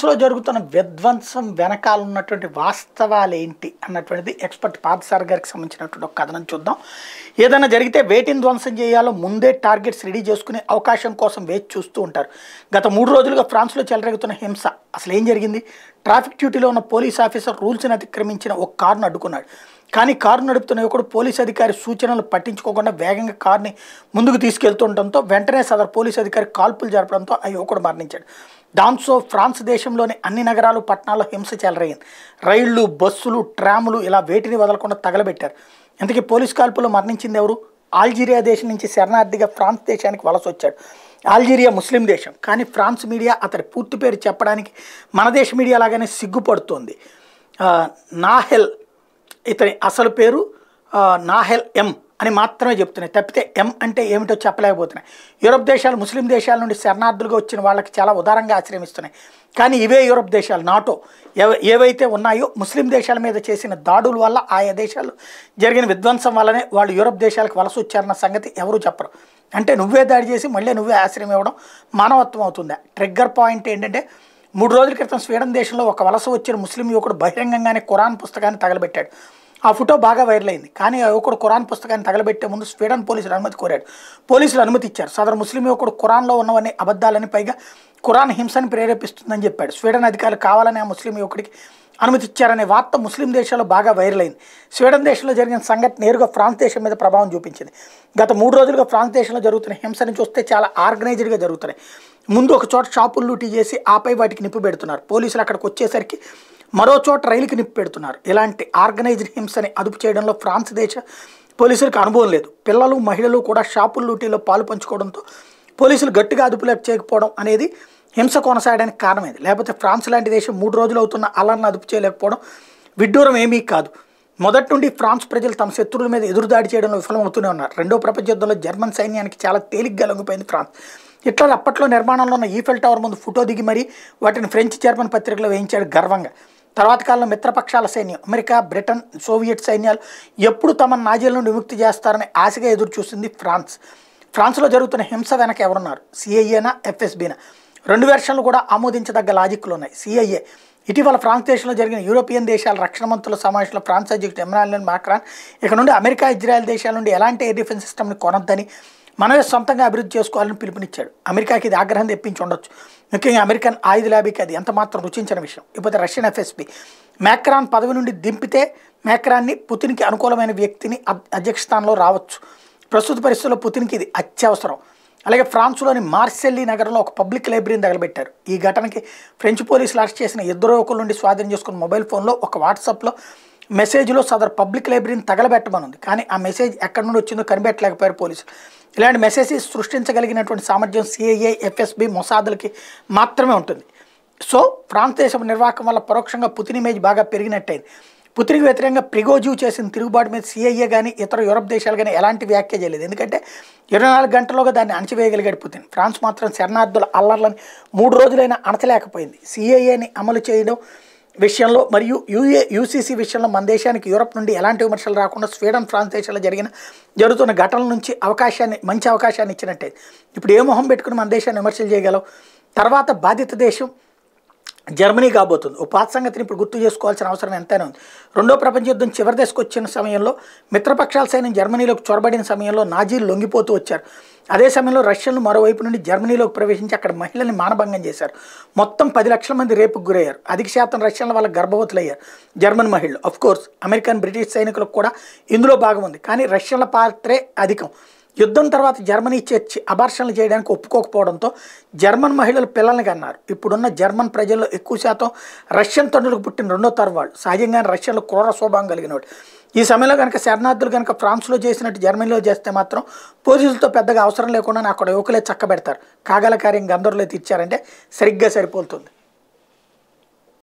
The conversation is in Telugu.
ఫ్రాన్స్లో జరుగుతున్న విధ్వంసం వెనకాల ఉన్నటువంటి వాస్తవాలు ఏంటి అన్నటువంటిది ఎక్స్పర్ట్ పాదసార్ గారికి సంబంధించినటువంటి ఒక కథనం చూద్దాం ఏదైనా జరిగితే వేటిని ధ్వంసం చేయాలో ముందే టార్గెట్స్ రెడీ చేసుకునే అవకాశం కోసం వేచి చూస్తూ ఉంటారు గత మూడు రోజులుగా ఫ్రాన్స్లో చెలరేగుతున్న హింస అసలు ఏం జరిగింది ట్రాఫిక్ డ్యూటీలో ఉన్న పోలీస్ ఆఫీసర్ రూల్స్ని అతిక్రమించిన ఒక కారును అడ్డుకున్నాడు కానీ కారు నడుపుతున్న యువకుడు పోలీస్ అధికారి సూచనలు పట్టించుకోకుండా వేగంగా కారుని ముందుకు తీసుకెళ్తుండటంతో వెంటనే సదరు పోలీస్ అధికారి కాల్పులు జరపడంతో ఆ యువకుడు మరణించాడు దాంతో ఫ్రాన్స్ దేశంలోని అన్ని నగరాలు పట్టణాల్లో హింస చెలరయ్యింది రైళ్లు బస్సులు ట్రాములు ఇలా వేటిని వదలకుండా తగలబెట్టారు ఇంతకీ పోలీస్ కాల్పులు మరణించింది ఎవరు ఆల్జీరియా దేశం నుంచి శరణార్థిగా ఫ్రాన్స్ దేశానికి వలస వచ్చాడు ఆల్జీరియా ముస్లిం దేశం కానీ ఫ్రాన్స్ మీడియా అతడి పూర్తి పేరు చెప్పడానికి మన దేశ మీడియా లాగానే సిగ్గుపడుతోంది నాహెల్ ఇతని అసలు పేరు నాహెల్ ఎం అని మాత్రమే చెప్తున్నాయి తప్పితే ఎం అంటే ఏమిటో చెప్పలేకపోతున్నాయి యూరప్ దేశాలు ముస్లిం దేశాల నుండి శరణార్థులుగా వచ్చిన వాళ్ళకి చాలా ఉదారంగా ఆశ్రయమిస్తున్నాయి కానీ ఇవే యూరప్ దేశాలు నాటో ఏవైతే ఉన్నాయో ముస్లిం దేశాల మీద చేసిన దాడుల వల్ల ఆయా దేశాలు జరిగిన విధ్వంసం వల్లనే వాళ్ళు యూరప్ దేశాలకు వలస వచ్చారన్న సంగతి ఎవరూ చెప్పరు అంటే నువ్వే దాడి చేసి మళ్ళీ నువ్వే ఆశ్రయం ఇవ్వడం మానవత్వం అవుతుందా ట్రిగ్గర్ పాయింట్ ఏంటంటే మూడు రోజుల క్రితం స్వీడన్ దేశంలో ఒక వలస వచ్చిన ముస్లిం యువకుడు బహిరంగంగానే ఖురాన్ పుస్తకాన్ని తగలబెట్టాడు ఆ ఫోటో బాగా వైరల్ అయింది కానీ ఒకడు ఖురాన్ పుస్తకాన్ని తగలబెట్టే ముందు స్వీడన్ పోలీసులు అనుమతి కోరాడు పోలీసులు అనుమతి ఇచ్చారు సదరు ముస్లిం ఒకడు ఖురాన్లో ఉన్నవన్నీ అబద్ధాలని పైగా ఖురాన్ హింసని ప్రేరేపిస్తుందని చెప్పాడు స్వీడన్ అధికారులు కావాలని ఆ ముస్లిం యువకుడికి అనుమతి ఇచ్చారనే వార్త ముస్లిం దేశాల్లో బాగా వైరల్ అయింది స్వీడన్ దేశంలో జరిగిన సంఘటన నేరుగా ఫ్రాన్స్ దేశం మీద ప్రభావం చూపించింది గత మూడు రోజులుగా ఫ్రాన్స్ దేశంలో జరుగుతున్న హింసను చూస్తే చాలా ఆర్గనైజ్డ్గా జరుగుతున్నాయి ముందు ఒక చోట షాపులు లూటీ చేసి ఆపై వాటికి నిప్పు పెడుతున్నారు పోలీసులు అక్కడికి వచ్చేసరికి మరో చోట రైలుకి నిప్పెడుతున్నారు పెడుతున్నారు ఇలాంటి ఆర్గనైజ్డ్ హింసని అదుపు చేయడంలో ఫ్రాన్స్ దేశ పోలీసులకు అనుభవం లేదు పిల్లలు మహిళలు కూడా షాపుల లూటీలో పాలు పంచుకోవడంతో పోలీసులు గట్టిగా అదుపులోకి చేయకపోవడం అనేది హింస కొనసాగడానికి కారణమైంది లేకపోతే ఫ్రాన్స్ లాంటి దేశం మూడు రోజులు అవుతున్న అలర్ని అదుపు చేయలేకపోవడం విడ్డూరం ఏమీ కాదు మొదటి నుండి ఫ్రాన్స్ ప్రజలు తమ శత్రువుల మీద ఎదురుదాడి చేయడంలో విఫలమవుతూనే ఉన్నారు రెండో ప్రపంచ యుద్ధంలో జర్మన్ సైన్యానికి చాలా తేలిగ్గా లొంగిపోయింది ఫ్రాన్స్ ఇట్లా అప్పట్లో నిర్మాణంలో ఉన్న ఈఫెల్ టవర్ ముందు ఫోటో దిగి మరీ వాటిని ఫ్రెంచ్ జర్మన్ పత్రికలో వేయించాడు గర్వంగా తర్వాత కాలంలో మిత్రపక్షాల సైన్యం అమెరికా బ్రిటన్ సోవియట్ సైన్యాలు ఎప్పుడు తమ నాజీల నుండి విముక్తి చేస్తారని ఆశగా ఎదురు చూసింది ఫ్రాన్స్ ఫ్రాన్స్లో జరుగుతున్న హింస వెనక ఎవరున్నారు సిఐఏనా ఎఫ్ఎస్బీనా రెండు వెర్షన్లు కూడా ఆమోదించదగ్గ లాజిక్లు ఉన్నాయి సిఐఏ ఇటీవల ఫ్రాన్స్ దేశంలో జరిగిన యూరోపియన్ దేశాల రక్షణ మంత్రుల సమావేశంలో ఫ్రాన్స్ అధ్యక్షుడు ఎమ్రాన్ మాక్రాన్ ఇక నుండి అమెరికా ఇజ్రాయెల్ దేశాల నుండి ఎలాంటి ఎయిర్ డిఫెన్స్ సిస్టమ్ని కొనొద్దని మనమే సొంతంగా అభివృద్ధి చేసుకోవాలని పిలుపునిచ్చాడు అమెరికాకి ఇది ఆగ్రహం తెప్పించి ఉండొచ్చు ముఖ్యంగా అమెరికన్ ఆయుధ ల్యాబీకి అది ఎంత మాత్రం రుచించిన విషయం ఇకపోతే రష్యన్ ఎఫ్ఎస్పి మ్యాక్రాన్ పదవి నుండి దింపితే మ్యాక్రాన్ని పుతిన్కి అనుకూలమైన వ్యక్తిని అధ్యక్ష స్థానంలో రావచ్చు ప్రస్తుత పరిస్థితుల్లో పుతిన్కి ఇది అత్యవసరం అలాగే ఫ్రాన్స్లోని మార్సెల్లీ నగరంలో ఒక పబ్లిక్ లైబ్రరీని తగలబెట్టారు ఈ ఘటనకి ఫ్రెంచ్ పోలీసులు అరెస్ట్ చేసిన ఇద్దరు యువకుల నుండి స్వాధీనం చేసుకున్న మొబైల్ ఫోన్లో ఒక వాట్సాప్లో మెసేజ్లో సదర్ పబ్లిక్ లైబ్రరీని తగలబెట్టమనుంది కానీ ఆ మెసేజ్ ఎక్కడి నుండి వచ్చిందో కనిపెట్టలేకపోయారు పోలీసులు ఇలాంటి మెసేజ్ సృష్టించగలిగినటువంటి సామర్థ్యం సిఐఏ ఎఫ్ఎస్బి మొసాదులకి మాత్రమే ఉంటుంది సో ఫ్రాన్స్ దేశం నిర్వాహకం వల్ల పరోక్షంగా పుతిన్ ఇమేజ్ బాగా పెరిగినట్టయింది పుతిన్కి వ్యతిరేకంగా ప్రిగోజీవ్ చేసిన తిరుగుబాటు మీద సిఐఏ కానీ ఇతర యూరప్ దేశాలు కానీ ఎలాంటి వ్యాఖ్య చేయలేదు ఎందుకంటే ఇరవై నాలుగు గంటల్లోగా దాన్ని అణచివేయగలిగాడు పుతిన్ ఫ్రాన్స్ మాత్రం శరణార్థుల అల్లర్లని మూడు రోజులైనా అణచలేకపోయింది సిఐఏని అమలు చేయడం విషయంలో మరియు యూఏ యూసీసీ విషయంలో మన దేశానికి యూరప్ నుండి ఎలాంటి విమర్శలు రాకుండా స్వీడన్ ఫ్రాన్స్ దేశాల్లో జరిగిన జరుగుతున్న ఘటనల నుంచి అవకాశాన్ని మంచి అవకాశాన్ని ఇచ్చినట్టే ఇప్పుడు ఏ మొహం పెట్టుకుని మన దేశాన్ని విమర్శలు చేయగలం తర్వాత బాధిత దేశం జర్మనీ కాబోతుంది ఓ పాత సంగతిని ఇప్పుడు గుర్తు చేసుకోవాల్సిన అవసరం ఎంతైనా ఉంది రెండో ప్రపంచ యుద్ధం చివరి దశకు వచ్చిన సమయంలో మిత్రపక్షాల సైన్యం జర్మనీలోకి చొరబడిన సమయంలో నాజీలు లొంగిపోతూ వచ్చారు అదే సమయంలో రష్యన్లు మరోవైపు నుండి జర్మనీలోకి ప్రవేశించి అక్కడ మహిళల్ని మానభంగం చేశారు మొత్తం పది లక్షల మంది రేపుకు గురయ్యారు అధిక శాతం రష్యన్ల వల్ల గర్భవతులయ్యారు జర్మన్ మహిళలు అఫ్కోర్స్ అమెరికన్ బ్రిటిష్ సైనికులకు కూడా ఇందులో భాగం ఉంది కానీ రష్యన్ల పాత్రే అధికం యుద్ధం తర్వాత జర్మనీ చర్చి అబార్షన్లు చేయడానికి ఒప్పుకోకపోవడంతో జర్మన్ మహిళలు పిల్లల్ని కన్నారు ఇప్పుడున్న జర్మన్ ప్రజల్లో ఎక్కువ శాతం రష్యన్ తండ్రులకు పుట్టిన రెండో తరవాళ్ళు సహజంగానే రష్యన్లు క్రూర స్వభావం కలిగిన ఈ సమయంలో కనుక శరణార్థులు కనుక ఫ్రాన్స్లో చేసినట్టు జర్మనీలో చేస్తే మాత్రం పోలీసులతో పెద్దగా అవసరం లేకుండా అక్కడ యువకులే చక్కబెడతారు కార్యం గంధర్వులే తీర్చారంటే సరిగ్గా సరిపోతుంది